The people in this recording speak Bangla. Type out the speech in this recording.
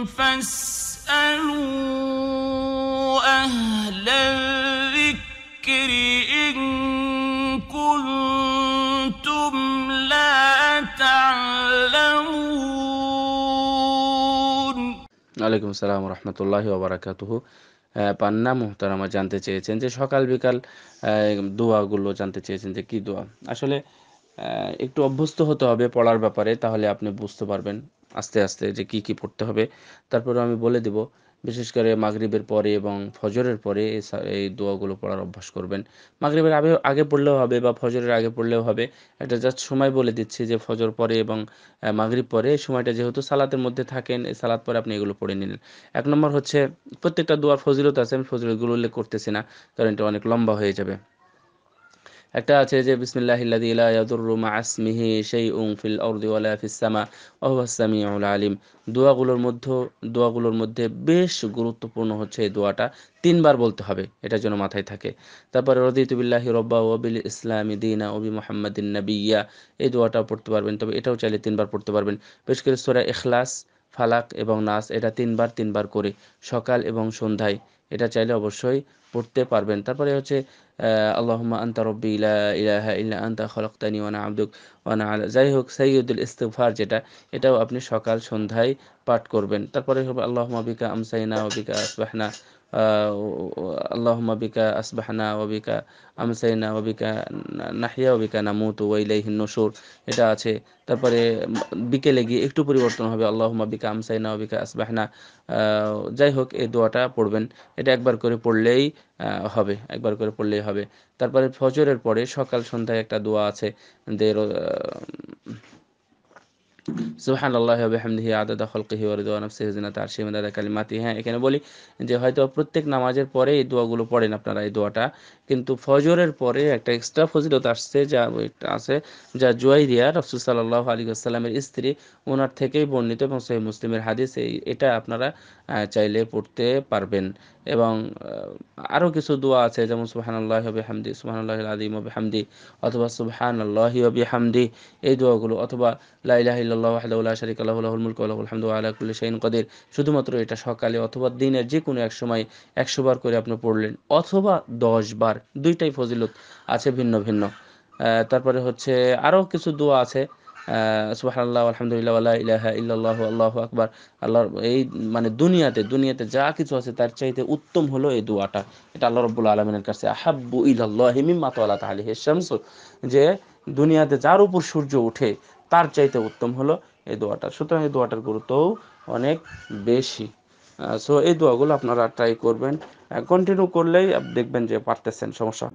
ওয়ালাইকুম আসসালাম রহমতুল্লাহ ওবরাকাতহ পান্না মোহতারামা জানতে চেয়েছেন যে সকাল বিকাল দোয়াগুলো জানতে চেয়েছেন যে কি দোয়া আসলে একটু অভ্যস্ত হতে হবে পড়ার ব্যাপারে তাহলে আপনি বুঝতে পারবেন আস্তে আস্তে যে কি কি পড়তে হবে তারপরে আমি বলে দেব বিশেষ করে মাগরীবের পরে এবং ফজরের পরে এই দোয়াগুলো পড়ার অভ্যাস করবেন মাগরীবের আগে আগে পড়লেও হবে বা ফজরের আগে পড়লেও হবে একটা জাস্ট সময় বলে দিচ্ছি যে ফজর পরে এবং মাগরীব পরে সময়টা যেহেতু সালাতের মধ্যে থাকেন এই সালাত পরে আপনি এগুলো পড়ে নিলেন এক নম্বর হচ্ছে প্রত্যেকটা দোয়ার ফজিলত আছে আমি ফজিলতগুলো উল্লেখ করতেছি না কারণ এটা অনেক লম্বা হয়ে যাবে একটা আছে যে বিসমিল্লাহিল্লাদি লা ইয়াদুররু মা আসমিহি শাইউন ফিল আরদি ওয়ালা ফিস সামা ওয়া হুয়াস সামিউল আলিম দোয়াগুলোর মধ্যে দোয়াগুলোর মধ্যে বেশ গুরুত্বপূর্ণ হচ্ছে এই দোয়াটা তিনবার বলতে হবে এটা যেন মাথায় থাকে তারপরে রদিতুবিল্লাহি রব্বা ওবিল ইসলামী দিনা ওবি মোহাম্মদিন নবিয়া এই দোয়াটাও পড়তে পারবেন তবে এটাও চাইলে তিনবার পড়তে পারবেন বেশ করে সোরা এখলাস ফালাক এবং নাস এটা তিনবার তিনবার করে সকাল এবং সন্ধ্যায় এটা চাইলে অবশ্যই পড়তে পারবেন তারপরে হচ্ছে আল্লাহমা আন্তা রব্বি ইলা ইলাহা ইল্লা আন্তা খলকতানি ওয়ানা আব্দুক ওয়ানা যাই হোক সৈয়দুল ইস্তফার যেটা এটাও আপনি সকাল সন্ধ্যায় পাঠ করবেন তারপরে হবে আল্লাহমা বিকা আমসাইনা অবিকা আসবাহনা আল্লাহমা বিকা আসবাহানা অবিকা আমসাইনা ওবিকা নাহিয়া ওবিকা নামুতু ওয়াইলাইহিন নসুর এটা আছে তারপরে বিকেলে গিয়ে একটু পরিবর্তন হবে আল্লাহমা বিকা আমসাইনা ওবিকা আসবাহানা যাই হোক এই দোয়াটা পড়বেন এটা একবার করে পড়লেই হবে একবার করে পড়লেই হবে তারপরে ফজরের পরে সকাল সন্ধ্যায় একটা দোয়া আছে দের সুহান আল্লাহ আবহামদিহি আদাদা খলকিহি ওরদুয়া নফসি হিজনাত আর সিমদাদা কালিমাতি হ্যাঁ এখানে বলি যে হয়তো প্রত্যেক নামাজের পরে এই দোয়াগুলো পড়েন আপনারা এই দোয়াটা কিন্তু ফজরের পরে একটা এক্সট্রা ফজিলত আসছে যা আছে যা জুয়াইরিয়া রফসুল সাল্লাহ আলী আসসালামের স্ত্রী ওনার থেকেই বর্ণিত এবং সহি মুসলিমের হাদিস এই এটা আপনারা চাইলে পড়তে পারবেন এবং আরও কিছু দোয়া আছে যেমন সুহান আল্লাহ হবে হামদি সুহান আল্লাহ আদিম হবে হামদি অথবা সুহান আল্লাহ হবে হামদি এই দোয়াগুলো অথবা লাইলাহ শুধুমাত্র এটা সকালে অথবা দিনের যে কোনো এক সময় বার করে আপনি পড়লেন অথবা দশ বার দুইটাই ফজিলত আছে ভিন্ন ভিন্ন তারপরে হচ্ছে আরো কিছু দোয়া আছে আলহামদুলিল্লাহ ইলাহা আকবার আল্লাহর এই মানে দুনিয়াতে দুনিয়াতে যা কিছু আছে তার চাইতে উত্তম হলো এই দোয়াটা এটা আল্লাহ রব্বুল আলমিনের কাছে আহাব্বু ইদাল্লাহ হিমিম মাতোয়ালা তাহলি শামসু যে দুনিয়াতে যার উপর সূর্য ওঠে তার চাইতে উত্তম হলো এই দোয়াটা সুতরাং এই দোয়াটার গুরুত্বও অনেক বেশি সো এই দোয়াগুলো আপনারা ট্রাই করবেন কন্টিনিউ করলেই দেখবেন যে পারতেছেন সমস্যা